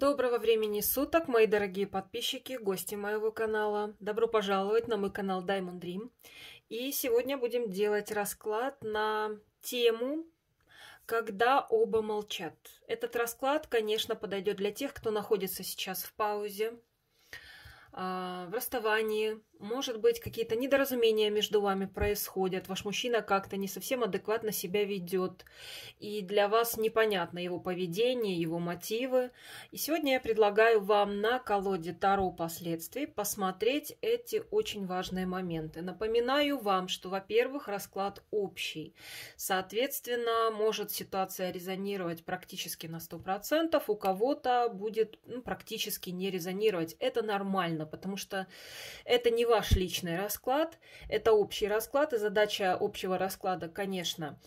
Доброго времени суток, мои дорогие подписчики, гости моего канала. Добро пожаловать на мой канал Diamond Dream. И сегодня будем делать расклад на тему «Когда оба молчат». Этот расклад, конечно, подойдет для тех, кто находится сейчас в паузе, а, в расставании, может быть, какие-то недоразумения между вами происходят, ваш мужчина как-то не совсем адекватно себя ведет, и для вас непонятно его поведение, его мотивы. И сегодня я предлагаю вам на колоде Таро последствий посмотреть эти очень важные моменты. Напоминаю вам, что, во-первых, расклад общий. Соответственно, может ситуация резонировать практически на 100%, у кого-то будет ну, практически не резонировать. Это нормально, потому что это не ваш личный расклад, это общий расклад, и задача общего расклада, конечно,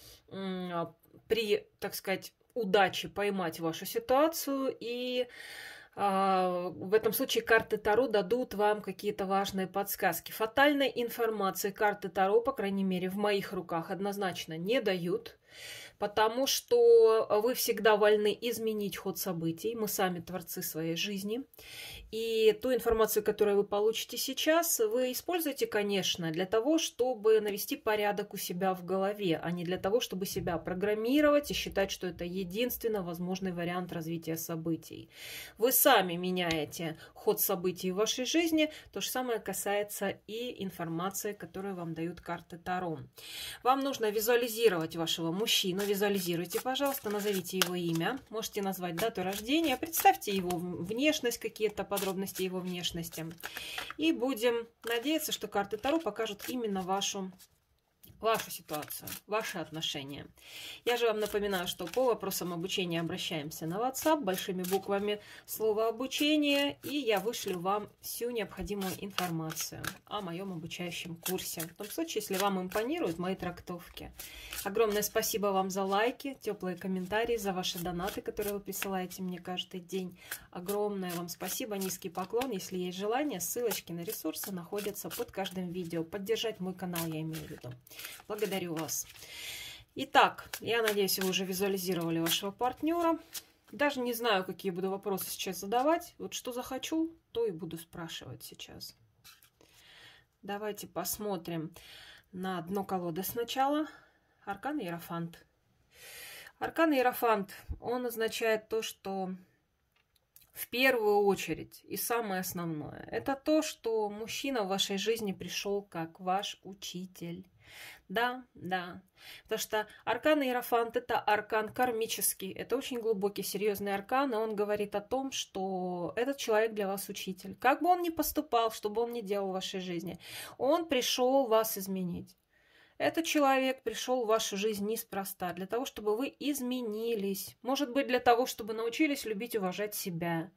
при, так сказать, удаче поймать вашу ситуацию и а, в этом случае карты Таро дадут вам какие-то важные подсказки. Фатальной информации карты Таро, по крайней мере, в моих руках однозначно не дают потому что э, вы всегда вольны изменить ход событий. Мы сами творцы своей жизни. И ту информацию, которую вы получите сейчас, вы используете, конечно, для того, чтобы навести порядок у себя в голове, а не для того, чтобы себя программировать и считать, что это единственно возможный вариант развития событий. Вы сами меняете ход событий в вашей жизни. То же самое касается и информации, которую вам дают карты Таро. Вам нужно визуализировать вашего мужчину, визуализируйте, пожалуйста, назовите его имя, можете назвать дату рождения, представьте его внешность, какие-то подробности его внешности. И будем надеяться, что карты Таро покажут именно вашу вашу ситуацию, ваши отношения. Я же вам напоминаю, что по вопросам обучения обращаемся на WhatsApp большими буквами слово «обучение», и я вышлю вам всю необходимую информацию о моем обучающем курсе. В том случае, если вам импонируют мои трактовки. Огромное спасибо вам за лайки, теплые комментарии, за ваши донаты, которые вы присылаете мне каждый день. Огромное вам спасибо, низкий поклон. Если есть желание, ссылочки на ресурсы находятся под каждым видео. Поддержать мой канал, я имею в виду. Благодарю вас. Итак, я надеюсь, вы уже визуализировали вашего партнера. Даже не знаю, какие буду вопросы сейчас задавать. Вот что захочу, то и буду спрашивать сейчас. Давайте посмотрим на дно колоды сначала. Аркан Иерофант. Аркан Иерофант, он означает то, что в первую очередь и самое основное, это то, что мужчина в вашей жизни пришел как ваш учитель. Да, да. Потому что аркан Иерофант – это аркан кармический. Это очень глубокий, серьезный аркан, и он говорит о том, что этот человек для вас учитель. Как бы он ни поступал, что бы он ни делал в вашей жизни, он пришел вас изменить. Этот человек пришел в вашу жизнь неспроста, для того, чтобы вы изменились. Может быть, для того, чтобы научились любить, и уважать себя.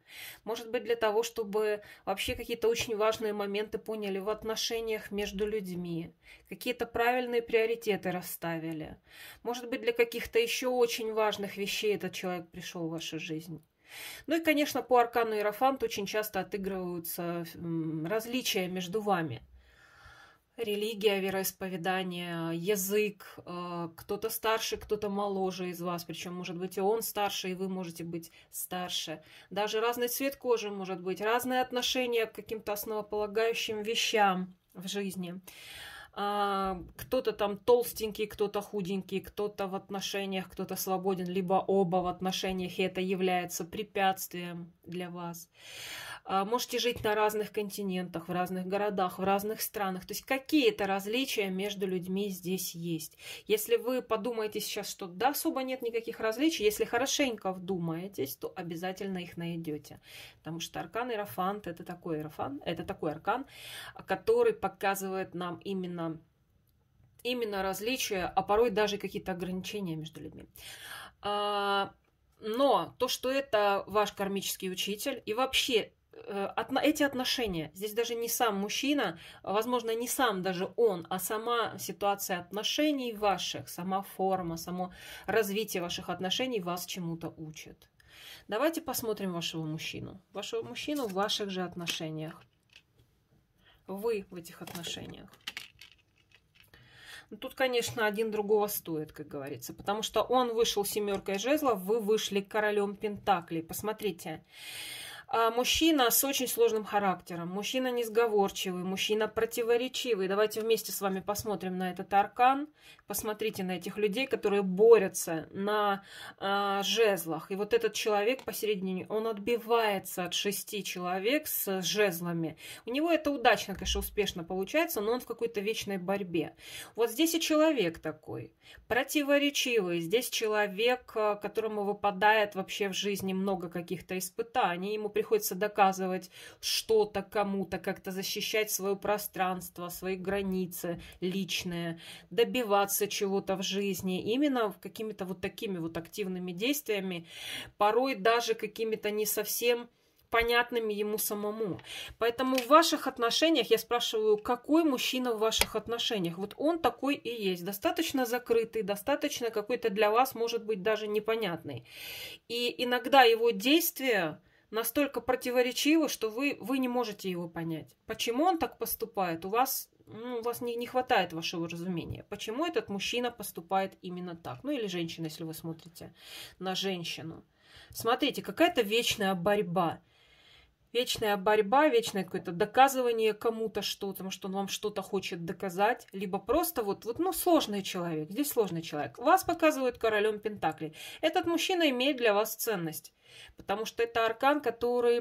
Может быть, для того, чтобы вообще какие-то очень важные моменты поняли в отношениях между людьми. Какие-то правильные приоритеты расставили. Может быть, для каких-то еще очень важных вещей этот человек пришел в вашу жизнь. Ну и, конечно, по аркану Иерофант очень часто отыгрываются различия между вами – религия, вероисповедание, язык, э, кто-то старше, кто-то моложе из вас, причем, может быть, и он старше, и вы можете быть старше. Даже разный цвет кожи может быть, разные отношения к каким-то основополагающим вещам в жизни. А, кто-то там толстенький, кто-то худенький, кто-то в отношениях, кто-то свободен, либо оба в отношениях, и это является препятствием для вас. А, можете жить на разных континентах, в разных городах, в разных странах. То есть какие-то различия между людьми здесь есть. Если вы подумаете сейчас, что да, особо нет никаких различий, если хорошенько вдумаетесь, то обязательно их найдете. Потому что аркан Иерофант это такой Иерофант, это такой аркан, который показывает нам именно именно различия, а порой даже какие-то ограничения между людьми. А, но то, что это ваш кармический учитель, и вообще Э, эти отношения, здесь даже не сам мужчина, а, возможно, не сам даже он, а сама ситуация отношений ваших, сама форма, само развитие ваших отношений вас чему-то учит. Давайте посмотрим вашего мужчину. Вашего мужчину в ваших же отношениях. Вы в этих отношениях. Тут, конечно, один другого стоит, как говорится, потому что он вышел семеркой жезлов, вы вышли королем Пентаклей. Посмотрите, а, мужчина с очень сложным характером, мужчина несговорчивый, мужчина противоречивый. Давайте вместе с вами посмотрим на этот аркан. Посмотрите на этих людей, которые борются на э, жезлах. И вот этот человек посередине, он отбивается от шести человек с жезлами. У него это удачно, конечно, успешно получается, но он в какой-то вечной борьбе. Вот здесь и человек такой, противоречивый. Здесь человек, а, которому выпадает вообще в жизни много каких-то испытаний, ему приходится приходится доказывать что-то кому-то, как-то защищать свое пространство, свои границы личные, добиваться чего-то в жизни именно какими-то вот такими вот активными действиями, порой даже какими-то не совсем понятными ему самому. Поэтому в ваших отношениях, я спрашиваю, какой мужчина в ваших отношениях? Вот он такой и есть. Достаточно закрытый, достаточно какой-то для вас, может быть, даже непонятный. И иногда его действия настолько противоречиво, что вы, вы не можете его понять. Почему он так поступает, у вас, ну, у вас не, не хватает вашего разумения. Почему этот мужчина поступает именно так? Ну или женщина, если вы смотрите на женщину. Смотрите, какая-то вечная борьба. Вечная борьба, вечное какое-то доказывание кому-то что-то, потому что он вам что-то хочет доказать, либо просто вот, вот, ну, сложный человек, здесь сложный человек. Вас показывают королем Пентаклей. Этот мужчина имеет для вас ценность Потому что это аркан, который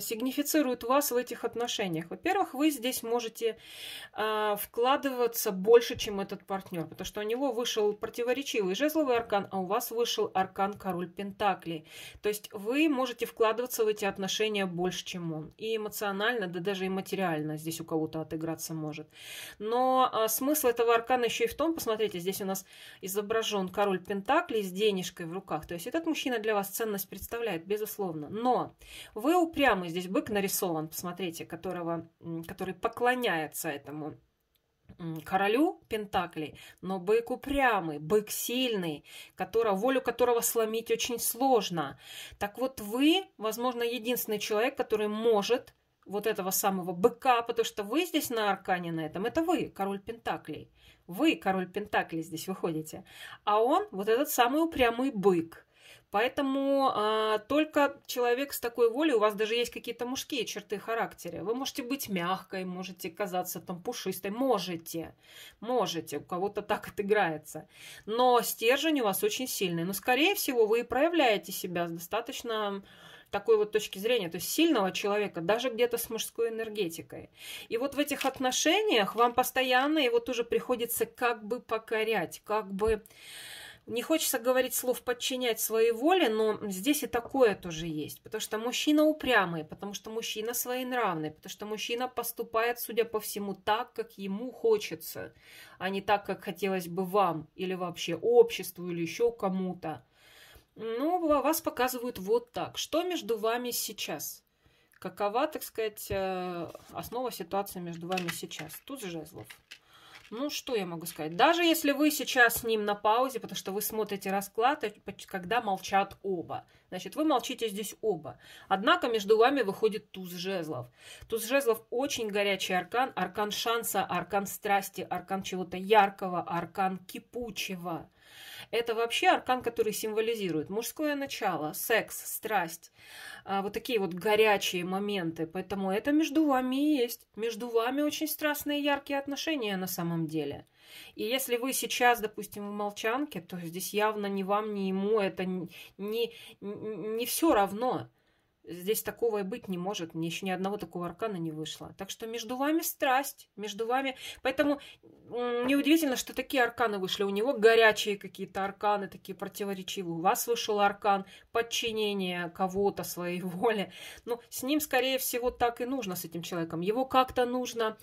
сигнифицирует вас в этих отношениях. Во-первых, вы здесь можете э, вкладываться больше, чем этот партнер, потому что у него вышел противоречивый жезловый аркан, а у вас вышел аркан король пентаклей. То есть вы можете вкладываться в эти отношения больше, чем он. И эмоционально, да даже и материально здесь у кого-то отыграться может. Но э, смысл этого аркана еще и в том, посмотрите, здесь у нас изображен король пентаклей с денежкой в руках. То есть этот мужчина для вас ценность представляет представляет, безусловно. Но вы упрямый, здесь бык нарисован, посмотрите, которого, который поклоняется этому королю Пентаклей, но бык упрямый, бык сильный, которого, волю которого сломить очень сложно. Так вот вы, возможно, единственный человек, который может вот этого самого быка, потому что вы здесь на Аркане на этом, это вы, король Пентаклей. Вы, король Пентаклей, здесь выходите. А он вот этот самый упрямый бык. Поэтому э, только человек с такой волей, у вас даже есть какие-то мужские черты характера. Вы можете быть мягкой, можете казаться там пушистой, можете, можете, у кого-то так отыграется. Но стержень у вас очень сильный. Но, скорее всего, вы и проявляете себя с достаточно такой вот точки зрения, то есть сильного человека, даже где-то с мужской энергетикой. И вот в этих отношениях вам постоянно его тоже приходится как бы покорять, как бы не хочется говорить слов подчинять своей воле, но здесь и такое тоже есть. Потому что мужчина упрямый, потому что мужчина своенравный, потому что мужчина поступает, судя по всему, так, как ему хочется, а не так, как хотелось бы вам или вообще обществу или еще кому-то. Ну, вас показывают вот так. Что между вами сейчас? Какова, так сказать, э, основа ситуации между вами сейчас? Тут же жезлов. Ну, что я могу сказать? Даже если вы сейчас с ним на паузе, потому что вы смотрите расклад, когда молчат оба. Значит, вы молчите здесь оба. Однако между вами выходит туз жезлов. Туз жезлов очень горячий аркан. Аркан шанса, аркан страсти, аркан чего-то яркого, аркан кипучего. Это вообще аркан, который символизирует мужское начало, секс, страсть, а, вот такие вот горячие моменты. Поэтому это между вами есть. Между вами очень страстные яркие отношения на самом деле. И если вы сейчас, допустим, в молчанке, то здесь явно ни вам, ни ему это не, не, не все равно. Здесь такого и быть не может. Мне еще ни одного такого аркана не вышло. Так что между вами страсть, между вами... Поэтому неудивительно, что такие арканы вышли. У него горячие какие-то арканы, такие противоречивые. У вас вышел аркан подчинения кого-то своей воле. Ну, с ним, скорее всего, так и нужно, с этим человеком. Его как-то нужно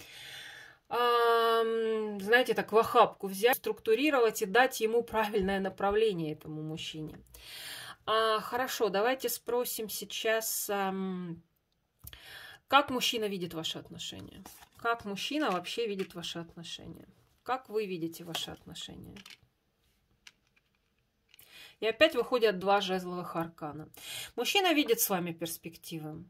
знаете, так в охапку взять, структурировать и дать ему правильное направление этому мужчине. А, хорошо, давайте спросим сейчас, а, как мужчина видит ваши отношения? Как мужчина вообще видит ваши отношения? Как вы видите ваши отношения? И опять выходят два жезловых аркана. Мужчина видит с вами перспективы.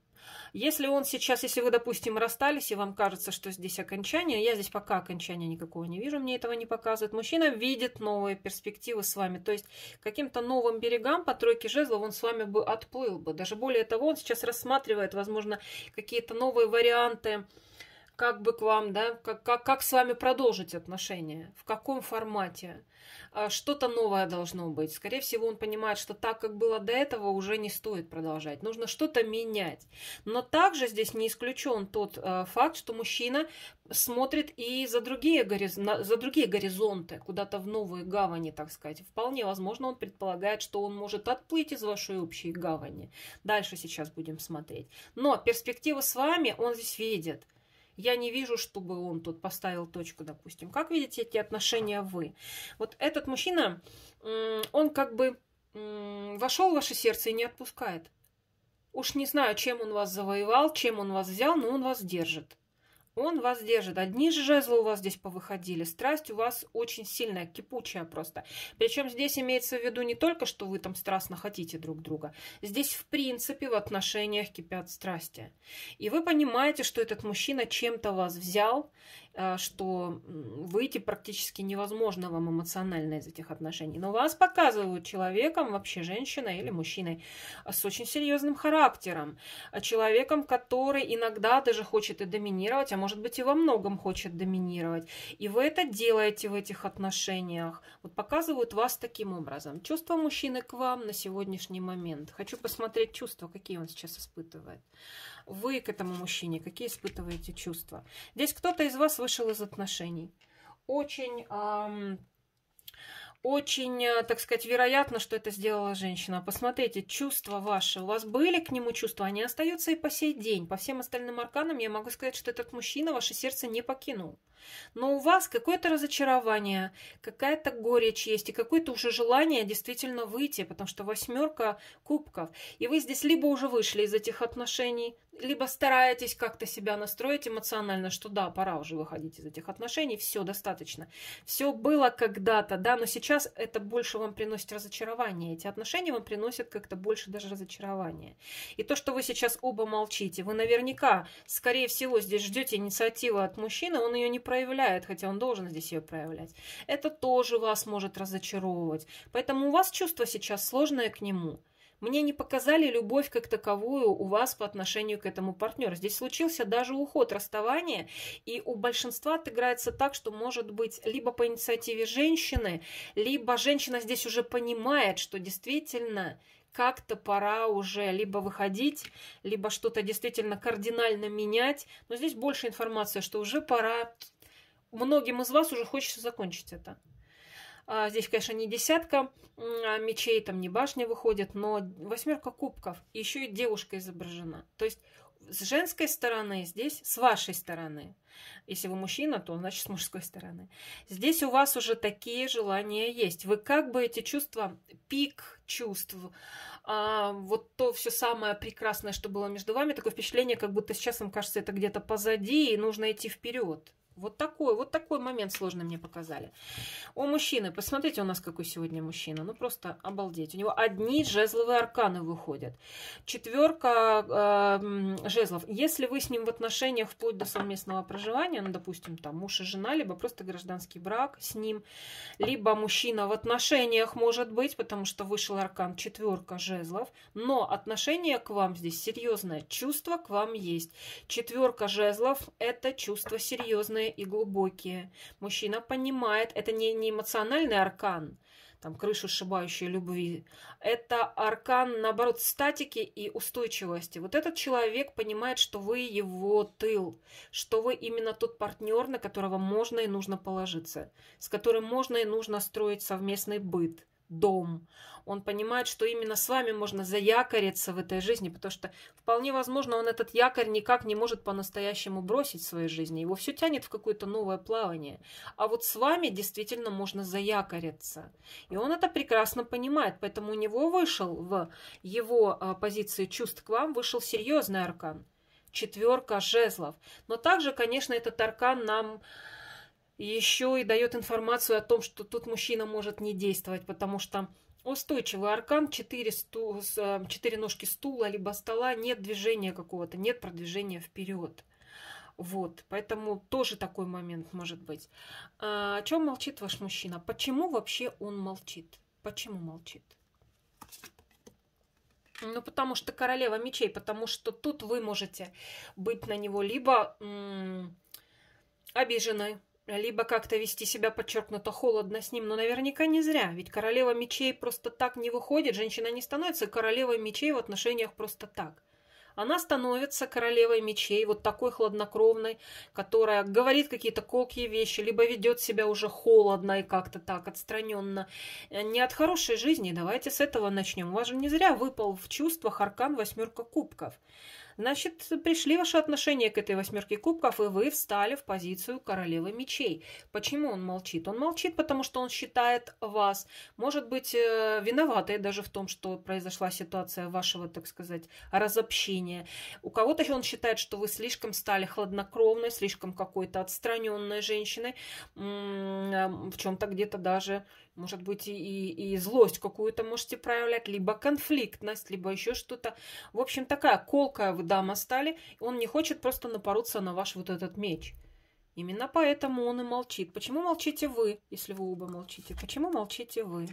Если он сейчас, если вы, допустим, расстались, и вам кажется, что здесь окончание, я здесь пока окончания никакого не вижу, мне этого не показывает. Мужчина видит новые перспективы с вами, то есть каким-то новым берегам по тройке жезлов он с вами бы отплыл бы. Даже более того, он сейчас рассматривает, возможно, какие-то новые варианты, как бы к вам, да, как, как, как с вами продолжить отношения, в каком формате, а что-то новое должно быть. Скорее всего, он понимает, что так, как было до этого, уже не стоит продолжать, нужно что-то менять. Но также здесь не исключен тот э, факт, что мужчина смотрит и за другие, гориз... за другие горизонты, куда-то в новые гавани, так сказать. Вполне возможно, он предполагает, что он может отплыть из вашей общей гавани. Дальше сейчас будем смотреть. Но перспективы с вами он здесь видит – я не вижу, чтобы он тут поставил точку, допустим. Как видите эти отношения вы? Вот этот мужчина, он как бы вошел в ваше сердце и не отпускает. Уж не знаю, чем он вас завоевал, чем он вас взял, но он вас держит. Он вас держит. Одни же жезлы у вас здесь повыходили. Страсть у вас очень сильная, кипучая просто. Причем здесь имеется в виду не только, что вы там страстно хотите друг друга. Здесь, в принципе, в отношениях кипят страсти. И вы понимаете, что этот мужчина чем-то вас взял Э, что выйти практически невозможно вам эмоционально из этих отношений. Но вас показывают человеком, вообще женщиной или мужчиной, э, с очень серьезным характером, э, человеком, который иногда даже хочет и доминировать, а может быть и во многом хочет доминировать. И вы это делаете в этих отношениях. Вот показывают вас таким образом. Чувства мужчины к вам на сегодняшний момент. Хочу посмотреть чувства, какие он сейчас испытывает вы к этому мужчине, какие испытываете чувства. Здесь кто-то из вас вышел из отношений. Очень... Эм, очень, э, так сказать, вероятно, что это сделала женщина. Посмотрите, чувства ваши. У вас были к нему чувства, они остаются и по сей день. По всем остальным арканам я могу сказать, что этот мужчина ваше сердце не покинул. Но у вас какое-то разочарование, какая-то горечь есть и какое-то уже желание действительно выйти, потому что восьмерка кубков. И вы здесь либо уже вышли из этих отношений, либо стараетесь как-то себя настроить эмоционально, что да, пора уже выходить из этих отношений, все достаточно. Все было когда-то, да, но сейчас это больше вам приносит разочарование. Эти отношения вам приносят как-то больше даже разочарования. И то, что вы сейчас оба молчите, вы наверняка, скорее всего, здесь ждете инициативы от мужчины, он ее не проявляет, хотя он должен здесь ее проявлять. Это тоже вас может разочаровывать. Поэтому у вас чувство сейчас сложное к нему – мне не показали любовь как таковую у вас по отношению к этому партнеру. Здесь случился даже уход, расставание, и у большинства отыграется так, что может быть либо по инициативе женщины, либо женщина здесь уже понимает, что действительно как-то пора уже либо выходить, либо что-то действительно кардинально менять. Но здесь больше информации, что уже пора. Многим из вас уже хочется закончить это. А, здесь, конечно, не десятка а, мечей, там не башня выходит, но восьмерка кубков. Еще и девушка изображена. То есть с женской стороны, здесь с вашей стороны. Если вы мужчина, то значит с мужской стороны. Здесь у вас уже такие желания есть. Вы как бы эти чувства, пик чувств, а, вот то все самое прекрасное, что было между вами, такое впечатление, как будто сейчас вам кажется это где-то позади, и нужно идти вперед. Вот такой, вот такой момент сложно мне показали. О, мужчины, посмотрите у нас какой сегодня мужчина. Ну, просто обалдеть. У него одни жезловые арканы выходят. Четверка э, жезлов. Если вы с ним в отношениях вплоть до совместного проживания, ну, допустим, там муж и жена, либо просто гражданский брак с ним, либо мужчина в отношениях может быть, потому что вышел аркан четверка жезлов, но отношение к вам здесь серьезное, чувство к вам есть. Четверка жезлов – это чувство серьезное сложные и глубокие. Мужчина понимает, это не, не эмоциональный аркан, там, крышу сшибающей любви. Это аркан, наоборот, статики и устойчивости. Вот этот человек понимает, что вы его тыл, что вы именно тот партнер, на которого можно и нужно положиться, с которым можно и нужно строить совместный быт – дом. Он понимает, что именно с вами можно заякориться в этой жизни, потому что вполне возможно, он этот якорь никак не может по-настоящему бросить в своей жизни. Его все тянет в какое-то новое плавание. А вот с вами действительно можно заякориться. И он это прекрасно понимает. Поэтому у него вышел в его э, позиции чувств к вам, вышел серьезный аркан. Четверка жезлов. Но также, конечно, этот аркан нам еще и дает информацию о том, что тут мужчина может не действовать, потому что устойчивый аркан, 4, сту, 4 э, ножки стула либо стола, нет движения какого-то, нет продвижения вперед. Вот, поэтому тоже такой момент может быть. А, о чем молчит ваш мужчина? Почему вообще он молчит? Почему молчит? Ну, потому что королева мечей, потому что тут вы можете быть на него либо обижены, либо как-то вести себя подчеркнуто холодно с ним, но наверняка не зря, ведь королева мечей просто так не выходит, женщина не становится королевой мечей в отношениях просто так. Она становится королевой мечей, вот такой хладнокровной, которая говорит какие-то колкие вещи, либо ведет себя уже холодно и как-то так отстраненно. Э, не от хорошей жизни, давайте с этого начнем. У вас же не зря выпал в чувствах аркан восьмерка кубков. Значит, пришли ваши отношения к этой восьмерке кубков, и вы встали в позицию королевы мечей. Почему он молчит? Он молчит, потому что он считает вас, может быть, э, виноватой даже в том, что произошла ситуация вашего, так сказать, разобщения. У кого-то он считает, что вы слишком стали хладнокровной, слишком какой-то отстраненной женщиной, э, в чем-то где-то даже может быть, и, и и злость какую-то можете проявлять, либо конфликтность, либо еще что-то. В общем, такая колкая вы дама стали. Он не хочет просто напороться на ваш вот этот меч. Именно поэтому он и молчит. Почему молчите вы, если вы оба молчите? Почему молчите вы?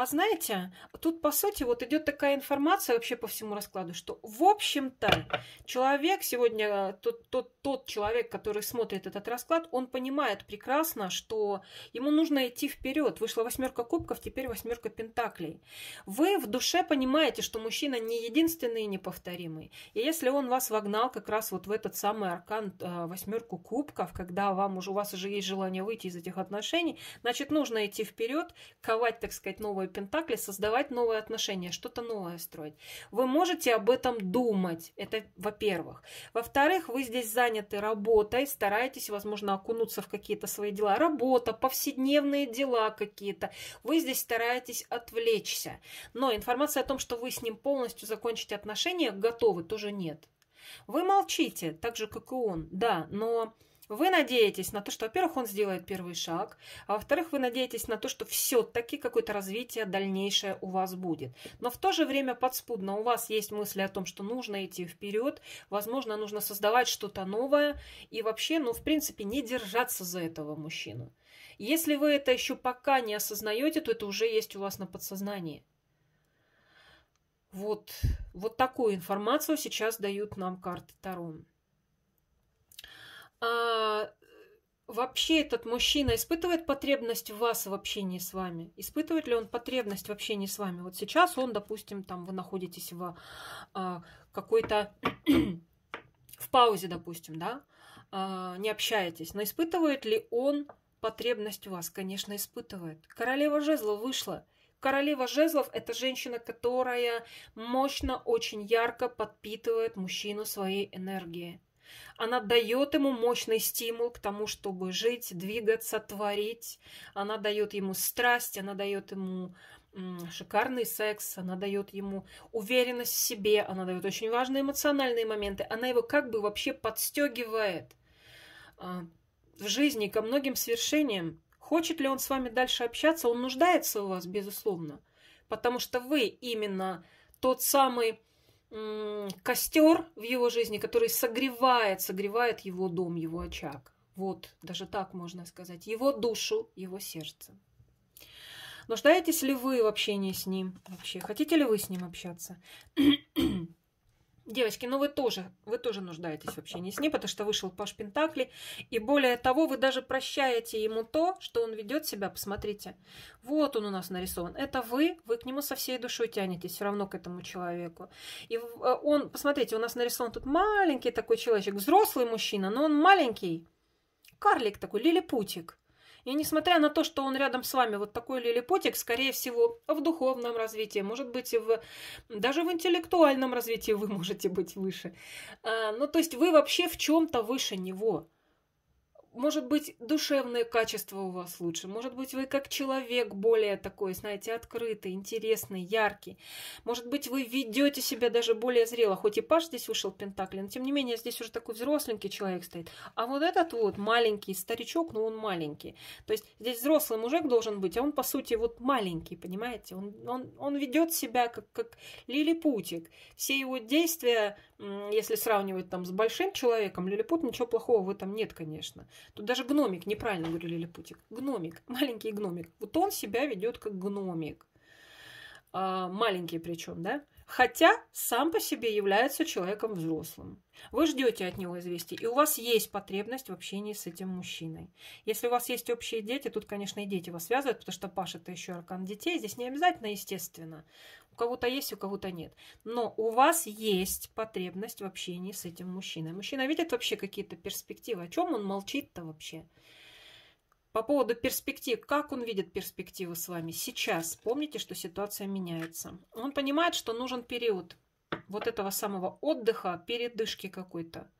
А знаете, тут по сути вот идет такая информация вообще по всему раскладу, что в общем-то человек сегодня, тот, тот, тот человек, который смотрит этот расклад, он понимает прекрасно, что ему нужно идти вперед. Вышла восьмерка кубков, теперь восьмерка пентаклей. Вы в душе понимаете, что мужчина не единственный и неповторимый. И если он вас вогнал как раз вот в этот самый аркан а, восьмерку кубков, когда вам уже, у вас уже есть желание выйти из этих отношений, значит нужно идти вперед, ковать, так сказать, новые король Пентакли, создавать новые отношения, что-то новое строить. Вы можете об этом думать, это во-первых. Во-вторых, вы здесь заняты работой, стараетесь, возможно, окунуться в какие-то свои дела. Работа, повседневные дела какие-то. Вы здесь стараетесь отвлечься. Но информация о том, что вы с ним полностью закончите отношения, готовы, тоже нет. Вы молчите, так же, как и он, да, но вы надеетесь на то, что, во-первых, он сделает первый шаг, а во-вторых, вы надеетесь на то, что все-таки какое-то развитие дальнейшее у вас будет. Но в то же время подспудно у вас есть мысли о том, что нужно идти вперед, возможно, нужно создавать что-то новое и вообще, ну, в принципе, не держаться за этого мужчину. Если вы это еще пока не осознаете, то это уже есть у вас на подсознании. Вот, вот такую информацию сейчас дают нам карты Таро а, вообще этот мужчина испытывает потребность в вас в общении с вами? Испытывает ли он потребность в общении с вами? Вот сейчас он, допустим, там вы находитесь в а, какой-то в паузе, допустим, да, а, не общаетесь, но испытывает ли он потребность в вас? Конечно, испытывает. Королева жезлов вышла. Королева жезлов – это женщина, которая мощно, очень ярко подпитывает мужчину своей энергией. Она дает ему мощный стимул к тому, чтобы жить, двигаться, творить. Она дает ему страсть, она дает ему шикарный секс, она дает ему уверенность в себе, она дает очень важные эмоциональные моменты, она его как бы вообще подстегивает а, в жизни ко многим свершениям. Хочет ли он с вами дальше общаться, он нуждается у вас, безусловно, потому что вы именно тот самый костер в его жизни, который согревает, согревает его дом, его очаг. Вот, даже так можно сказать. Его душу, его сердце. Нуждаетесь ли вы в общении с ним вообще? Хотите ли вы с ним общаться? Девочки, ну вы тоже, вы тоже нуждаетесь в общении с ним, потому что вышел Паш Пентакли. И более того, вы даже прощаете ему то, что он ведет себя, посмотрите. Вот он у нас нарисован. Это вы, вы к нему со всей душой тянетесь, все равно к этому человеку. И э, он, посмотрите, у нас нарисован тут маленький такой человечек, взрослый мужчина, но он маленький. Карлик такой, лилипутик. И несмотря на то, что он рядом с вами, вот такой лилипутик, скорее всего, в духовном развитии, может быть, в, даже в интеллектуальном развитии вы можете быть выше. А, ну, то есть вы вообще в чем-то выше него может быть, душевные качества у вас лучше, может быть, вы как человек более такой, знаете, открытый, интересный, яркий, может быть, вы ведете себя даже более зрело, хоть и Паш здесь вышел Пентакли, но тем не менее здесь уже такой взросленький человек стоит, а вот этот вот маленький старичок, но ну, он маленький, то есть здесь взрослый мужик должен быть, а он, по сути, вот маленький, понимаете, он, он, он ведет себя как, как лилипутик, все его действия если сравнивать там с большим человеком, лилипут, ничего плохого в этом нет, конечно. Тут даже гномик, неправильно говорю лилипутик, гномик, маленький гномик. Вот он себя ведет как гномик. А, маленький причем, да? хотя сам по себе является человеком взрослым. Вы ждете от него известий, и у вас есть потребность в общении с этим мужчиной. Если у вас есть общие дети, тут, конечно, и дети вас связывают, потому что Паша – это еще аркан детей. Здесь не обязательно, естественно. У кого-то есть, у кого-то нет. Но у вас есть потребность в общении с этим мужчиной. Мужчина видит вообще какие-то перспективы. О чем он молчит-то вообще? По поводу перспектив, как он видит перспективы с вами сейчас? Помните, что ситуация меняется. Он понимает, что нужен период вот этого самого отдыха, передышки какой-то.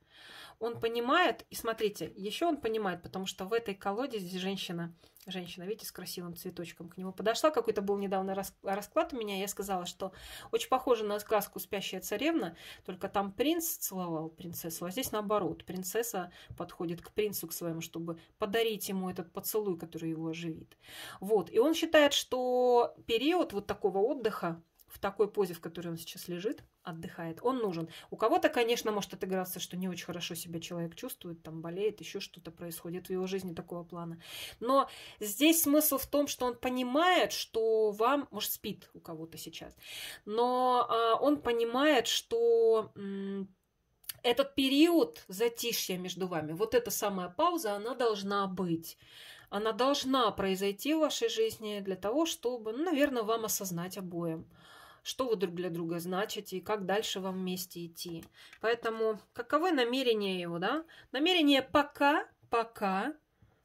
Он понимает, и смотрите, еще он понимает, потому что в этой колоде здесь женщина, женщина, видите, с красивым цветочком к нему подошла. Какой-то был недавно расклад у меня, я сказала, что очень похоже на сказку «Спящая царевна», только там принц целовал принцессу, а здесь наоборот. Принцесса подходит к принцу к своему, чтобы подарить ему этот поцелуй, который его оживит. Вот, и он считает, что период вот такого отдыха, в такой позе, в которой он сейчас лежит, отдыхает, он нужен. У кого-то, конечно, может отыграться, что не очень хорошо себя человек чувствует, там болеет, еще что-то происходит в его жизни такого плана. Но здесь смысл в том, что он понимает, что вам, может, спит у кого-то сейчас, но а, он понимает, что этот период затишья между вами, вот эта самая пауза, она должна быть. Она должна произойти в вашей жизни для того, чтобы, ну, наверное, вам осознать обоим – что вы друг для друга значите и как дальше вам вместе идти. Поэтому каковы намерения его, да? Намерение пока, пока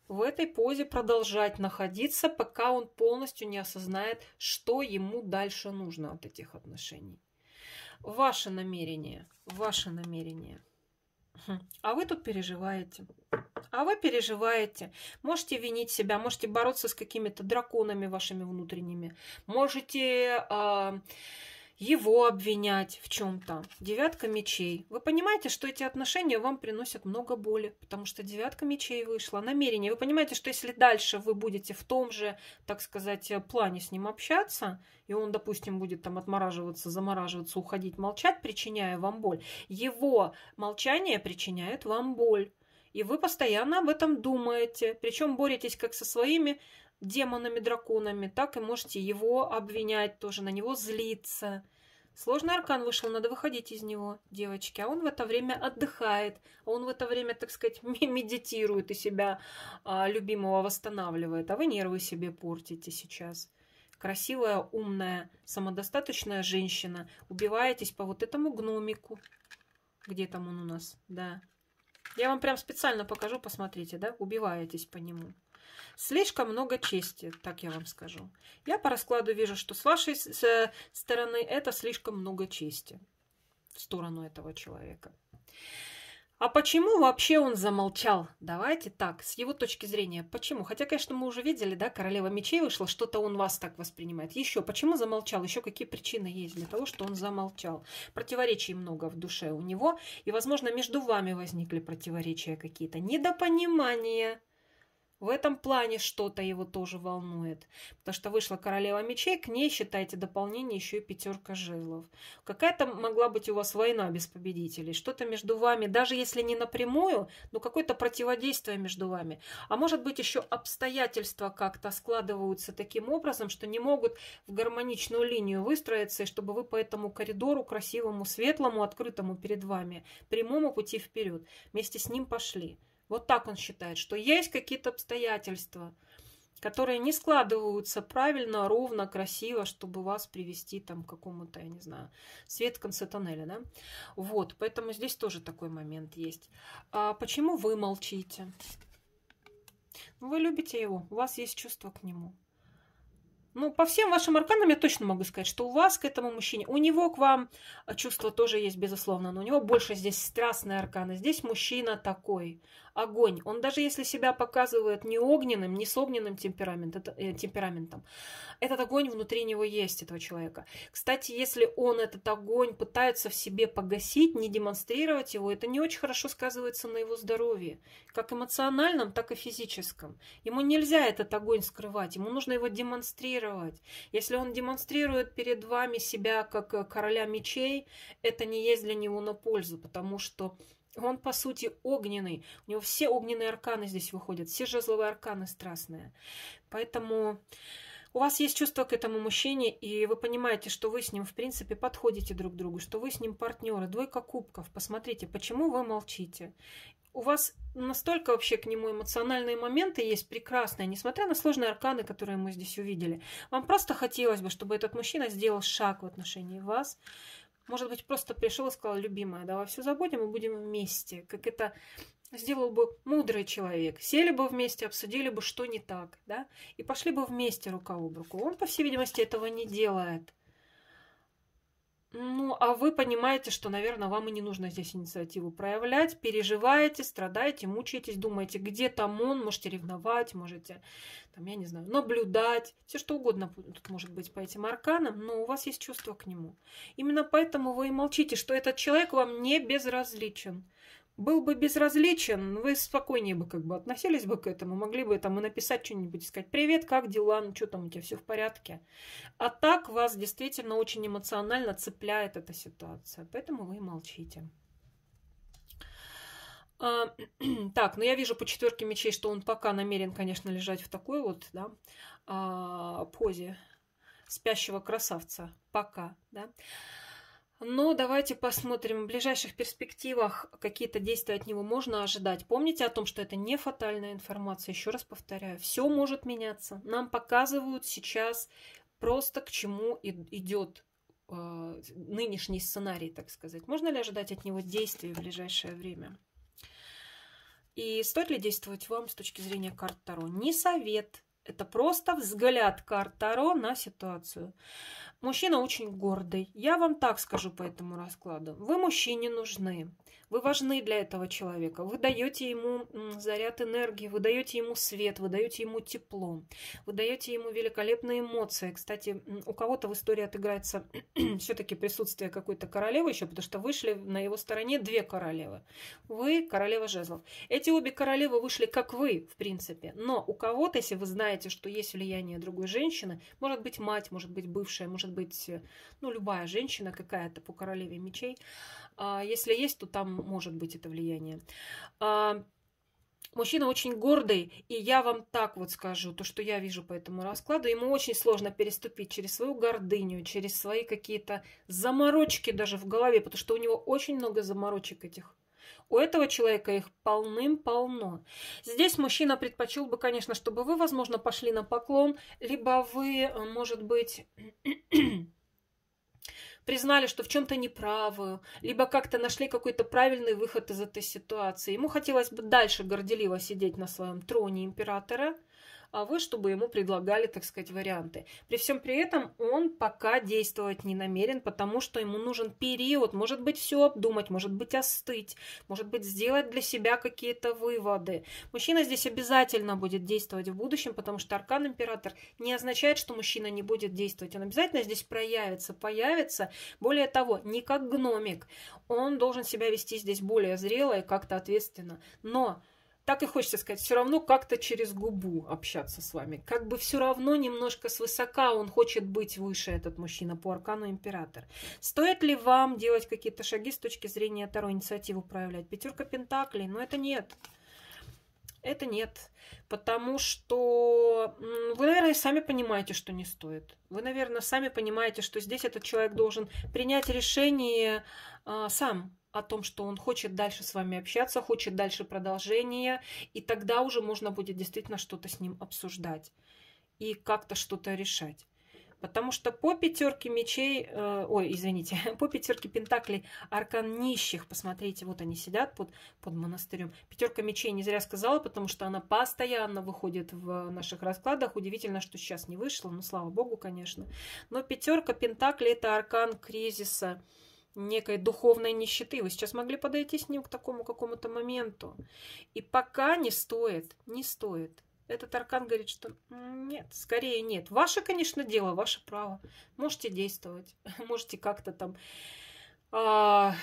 в этой позе продолжать находиться, пока он полностью не осознает, что ему дальше нужно от этих отношений. Ваше намерение, ваше намерение – а вы тут переживаете. А вы переживаете. Можете винить себя, можете бороться с какими-то драконами вашими внутренними. Можете... Э, его обвинять в чем-то. Девятка мечей. Вы понимаете, что эти отношения вам приносят много боли, потому что девятка мечей вышла, намерение. Вы понимаете, что если дальше вы будете в том же, так сказать, плане с ним общаться, и он, допустим, будет там отмораживаться, замораживаться, уходить, молчать, причиняя вам боль, его молчание причиняет вам боль. И вы постоянно об этом думаете, причем боретесь как со своими демонами, драконами, так и можете его обвинять тоже, на него злиться. Сложный аркан вышел, надо выходить из него, девочки. А он в это время отдыхает, а он в это время, так сказать, медитирует и себя а, любимого восстанавливает. А вы нервы себе портите сейчас. Красивая, умная, самодостаточная женщина. Убиваетесь по вот этому гномику. Где там он у нас? Да. Я вам прям специально покажу, посмотрите, да? Убиваетесь по нему. Слишком много чести, так я вам скажу. Я по раскладу вижу, что с вашей стороны это слишком много чести в сторону этого человека. А почему вообще он замолчал? Давайте так, с его точки зрения. Почему? Хотя, конечно, мы уже видели, да, королева мечей вышла, что-то он вас так воспринимает. Еще, почему замолчал? Еще какие причины есть для того, что он замолчал? Противоречий много в душе у него. И, возможно, между вами возникли противоречия какие-то, недопонимания. В этом плане что-то его тоже волнует. Потому что вышла королева мечей, к ней, считайте, дополнение еще и пятерка жезлов. Какая-то могла быть у вас война без победителей. Что-то между вами, даже если не напрямую, но какое-то противодействие между вами. А может быть еще обстоятельства как-то складываются таким образом, что не могут в гармоничную линию выстроиться, и чтобы вы по этому коридору красивому, светлому, открытому перед вами, прямому пути вперед, вместе с ним пошли. Вот так он считает, что есть какие-то обстоятельства, которые не складываются правильно, ровно, красиво, чтобы вас привести там к какому-то, я не знаю, свет в конце тоннеля, да? Вот, поэтому здесь тоже такой момент есть. А почему вы молчите? Ну, вы любите его, у вас есть чувство к нему. Ну, по всем вашим арканам я точно могу сказать, что у вас к этому мужчине, у него к вам чувство тоже есть, безусловно, но у него больше здесь страстные арканы. Здесь мужчина такой огонь. Он даже если себя показывает не огненным, не с огненным темперамент, это, э, темпераментом, этот огонь внутри него есть, этого человека. Кстати, если он этот огонь пытается в себе погасить, не демонстрировать его, это не очень хорошо сказывается на его здоровье, как эмоциональном, так и физическом. Ему нельзя этот огонь скрывать, ему нужно его демонстрировать. Если он демонстрирует перед вами себя как короля мечей, это не есть для него на пользу, потому что он, по сути, огненный. У него все огненные арканы здесь выходят, все жезловые арканы страстные. Поэтому у вас есть чувство к этому мужчине, и вы понимаете, что вы с ним, в принципе, подходите друг к другу, что вы с ним партнеры, двойка кубков. Посмотрите, почему вы молчите. У вас настолько вообще к нему эмоциональные моменты есть прекрасные, несмотря на сложные арканы, которые мы здесь увидели. Вам просто хотелось бы, чтобы этот мужчина сделал шаг в отношении вас, может быть, просто пришел и сказал, любимая, давай все забудем и будем вместе. Как это сделал бы мудрый человек. Сели бы вместе, обсудили бы, что не так, да, и пошли бы вместе рука об руку. Он, по всей видимости, этого не делает. Ну, а вы понимаете, что, наверное, вам и не нужно здесь инициативу проявлять. Переживаете, страдаете, мучаетесь, думаете, где там он, можете ревновать, можете, там, я не знаю, наблюдать. Все что угодно тут может быть по этим арканам, но у вас есть чувство к нему. Именно поэтому вы и молчите, что этот человек вам не безразличен был бы безразличен, вы спокойнее бы как бы относились бы к этому, могли бы там и написать что-нибудь, сказать «Привет, как дела? Ну что там у тебя, все в порядке?» А так вас действительно очень эмоционально цепляет эта ситуация, поэтому вы молчите. А, так, ну я вижу по четверке мечей, что он пока намерен, конечно, лежать в такой вот да, а, позе спящего красавца. Пока, да. Но давайте посмотрим в ближайших перспективах, какие-то действия от него можно ожидать. Помните о том, что это не фатальная информация. Еще раз повторяю, все может меняться. Нам показывают сейчас просто к чему идет э, нынешний сценарий, так сказать. Можно ли ожидать от него действий в ближайшее время? И стоит ли действовать вам с точки зрения карт Таро? Не совет, это просто взгляд карт Таро на ситуацию. Мужчина очень гордый. Я вам так скажу по этому раскладу. Вы мужчине нужны. Вы важны для этого человека. Вы даете ему заряд энергии, вы даете ему свет, вы даете ему тепло, вы даете ему великолепные эмоции. Кстати, у кого-то в истории отыграется все-таки присутствие какой-то королевы еще, потому что вышли на его стороне две королевы. Вы королева жезлов. Эти обе королевы вышли как вы, в принципе. Но у кого-то, если вы знаете, что есть влияние другой женщины, может быть мать, может быть бывшая, может быть ну, любая женщина какая-то по королеве мечей, а если есть, то там там может быть это влияние. А, мужчина очень гордый, и я вам так вот скажу, то, что я вижу по этому раскладу, ему очень сложно переступить через свою гордыню, через свои какие-то заморочки даже в голове, потому что у него очень много заморочек этих. У этого человека их полным-полно. Здесь мужчина предпочел бы, конечно, чтобы вы, возможно, пошли на поклон, либо вы, может быть, признали, что в чем-то неправы, либо как-то нашли какой-то правильный выход из этой ситуации. Ему хотелось бы дальше горделиво сидеть на своем троне императора – а вы, чтобы ему предлагали, так сказать, варианты. При всем при этом он пока действовать не намерен, потому что ему нужен период, может быть, все обдумать, может быть, остыть, может быть, сделать для себя какие-то выводы. Мужчина здесь обязательно будет действовать в будущем, потому что аркан император не означает, что мужчина не будет действовать. Он обязательно здесь проявится, появится. Более того, не как гномик. Он должен себя вести здесь более зрело и как-то ответственно. Но так и хочется сказать, все равно как-то через губу общаться с вами. Как бы все равно немножко свысока он хочет быть выше, этот мужчина, по аркану император. Стоит ли вам делать какие-то шаги с точки зрения второй инициативы проявлять? Пятерка пентаклей, но ну, это нет. Это нет, потому что вы, наверное, сами понимаете, что не стоит. Вы, наверное, сами понимаете, что здесь этот человек должен принять решение э, сам, о том, что он хочет дальше с вами общаться, хочет дальше продолжения, и тогда уже можно будет действительно что-то с ним обсуждать и как-то что-то решать. Потому что по пятерке мечей, э, ой, извините, по пятерке пентаклей аркан нищих, посмотрите, вот они сидят под, под монастырем. Пятерка мечей не зря сказала, потому что она постоянно выходит в наших раскладах. Удивительно, что сейчас не вышла, но ну, слава богу, конечно. Но пятерка пентаклей это аркан кризиса, э, некой духовной нищеты. Вы сейчас могли подойти с ним к такому какому-то моменту. И пока не стоит, не стоит. Этот аркан говорит, что нет, скорее нет. Ваше, конечно, дело, ваше право. Можете действовать, можете как-то там а,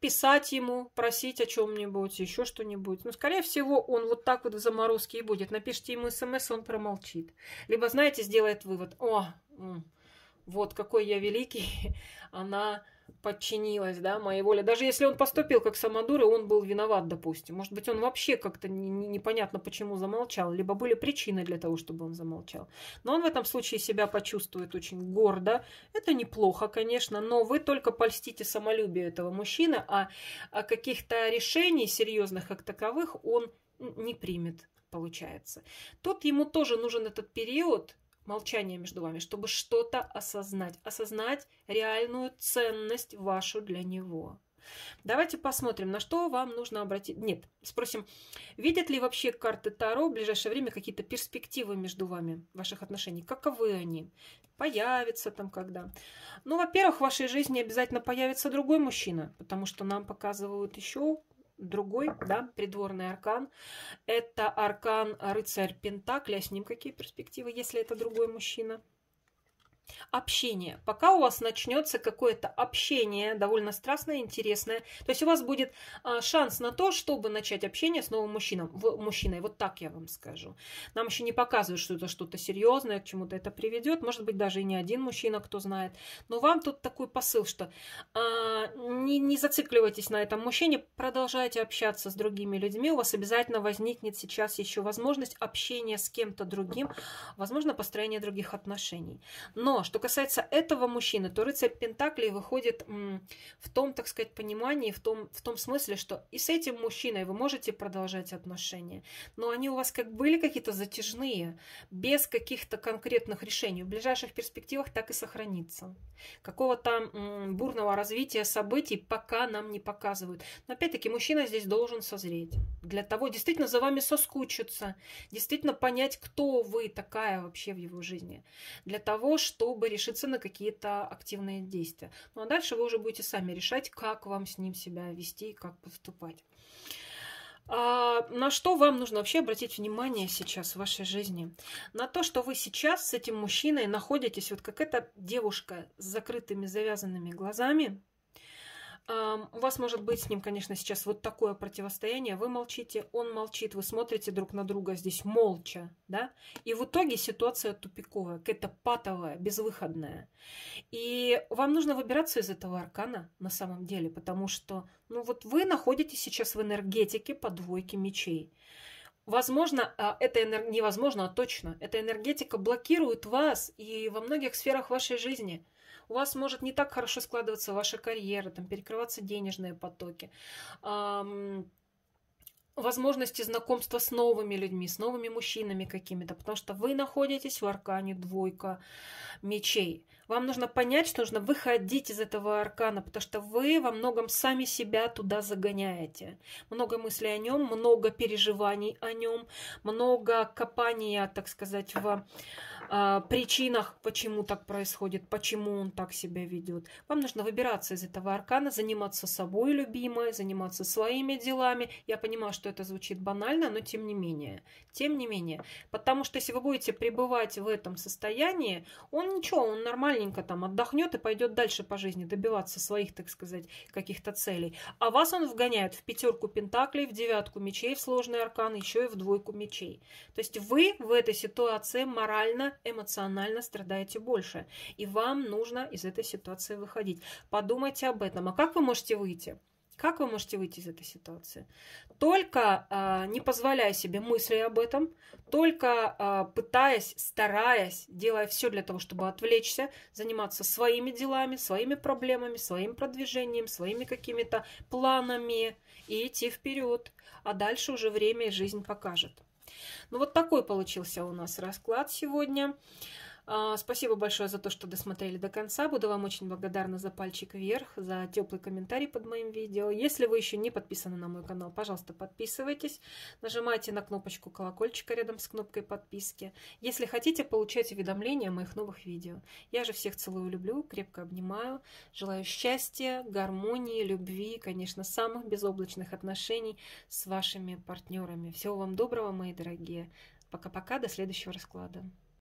писать ему, просить о чем-нибудь, еще что-нибудь. Но, скорее всего, он вот так вот в заморозке и будет. Напишите ему смс, эм он промолчит. Либо, знаете, сделает вывод, о, вот какой я великий, она подчинилась, да, моей воле. Даже если он поступил как самодур, и он был виноват, допустим. Может быть, он вообще как-то не, не, непонятно почему замолчал, либо были причины для того, чтобы он замолчал. Но он в этом случае себя почувствует очень гордо. Это неплохо, конечно, но вы только польстите самолюбие этого мужчины, а, а каких-то решений серьезных как таковых он не примет, получается. Тут ему тоже нужен этот период, молчание между вами, чтобы что-то осознать, осознать реальную ценность вашу для него. Давайте посмотрим, на что вам нужно обратить... Нет, спросим, видят ли вообще карты Таро в ближайшее время какие-то перспективы между вами, ваших отношений? Каковы они? Появятся там когда? Ну, во-первых, в вашей жизни обязательно появится другой мужчина, потому что нам показывают еще другой, да, придворный аркан. Это аркан рыцарь Пентакля, с ним какие перспективы, если это другой мужчина? Общение. Пока у вас начнется какое-то общение, довольно страстное, интересное, то есть у вас будет а, шанс на то, чтобы начать общение с новым мужчином, в, мужчиной. Вот так я вам скажу. Нам еще не показывают, что это что-то серьезное, к чему-то это приведет. Может быть, даже и не один мужчина, кто знает. Но вам тут такой посыл, что а, не, не зацикливайтесь на этом мужчине, продолжайте общаться с другими людьми. У вас обязательно возникнет сейчас еще возможность общения с кем-то другим, возможно, построение других отношений. Но что касается этого мужчины, то рыцарь Пентаклей выходит в том, так сказать, понимании, в том, в том смысле, что и с этим мужчиной вы можете продолжать отношения, но они у вас как были какие-то затяжные, без каких-то конкретных решений. В ближайших перспективах так и сохранится. Какого-то бурного развития событий пока нам не показывают. Но опять-таки мужчина здесь должен созреть. Для того действительно за вами соскучиться, действительно понять, кто вы такая вообще в его жизни. Для того, чтобы чтобы решиться на какие-то активные действия. Ну а дальше вы уже будете сами решать, как вам с ним себя вести и как поступать. А на что вам нужно вообще обратить внимание сейчас в вашей жизни? На то, что вы сейчас с этим мужчиной находитесь, вот как эта девушка с закрытыми, завязанными глазами, у вас может быть с ним, конечно, сейчас вот такое противостояние. Вы молчите, он молчит, вы смотрите друг на друга здесь молча, да? И в итоге ситуация тупиковая, какая-то патовая, безвыходная. И вам нужно выбираться из этого аркана на самом деле, потому что, ну вот вы находитесь сейчас в энергетике по двойке мечей. Возможно, а, это энер... невозможно, а точно. Эта энергетика блокирует вас и во многих сферах вашей жизни – у вас может не так хорошо складываться ваша карьера, там, перекрываться денежные потоки, возможности знакомства с новыми людьми, с новыми мужчинами какими-то, потому что вы находитесь в аркане двойка мечей. Вам нужно понять, что нужно выходить из этого аркана, потому что вы во многом сами себя туда загоняете. Много мыслей о нем, много переживаний о нем, много копания, так сказать, в а, причинах, почему так происходит, почему он так себя ведет. Вам нужно выбираться из этого аркана, заниматься собой любимой, заниматься своими делами. Я понимаю, что это звучит банально, но тем не менее. Тем не менее. Потому что если вы будете пребывать в этом состоянии, он ничего, он нормальненько там отдохнет и пойдет дальше по жизни, добиваться своих, так сказать, каких-то целей. А вас он вгоняет в пятерку пентаклей, в девятку мечей, в сложный аркан, еще и в двойку мечей. То есть вы в этой ситуации морально эмоционально страдаете больше. И вам нужно из этой ситуации выходить. Подумайте об этом. А как вы можете выйти? Как вы можете выйти из этой ситуации? Только э, не позволяя себе мысли об этом, только э, пытаясь, стараясь, делая все для того, чтобы отвлечься, заниматься своими делами, своими проблемами, своим продвижением, своими какими-то планами и идти вперед. А дальше уже время и жизнь покажет. Ну вот такой получился у нас расклад сегодня. А, спасибо большое за то, что досмотрели до конца. Буду вам очень благодарна за пальчик вверх, за теплый комментарий под моим видео. Если вы еще не подписаны на мой канал, пожалуйста, подписывайтесь. Нажимайте на кнопочку колокольчика рядом с кнопкой подписки. Если хотите, получать уведомления о моих новых видео. Я же всех целую, люблю, крепко обнимаю. Желаю счастья, гармонии, любви, конечно, самых безоблачных отношений с вашими партнерами. Всего вам доброго, мои дорогие. Пока-пока, до следующего расклада.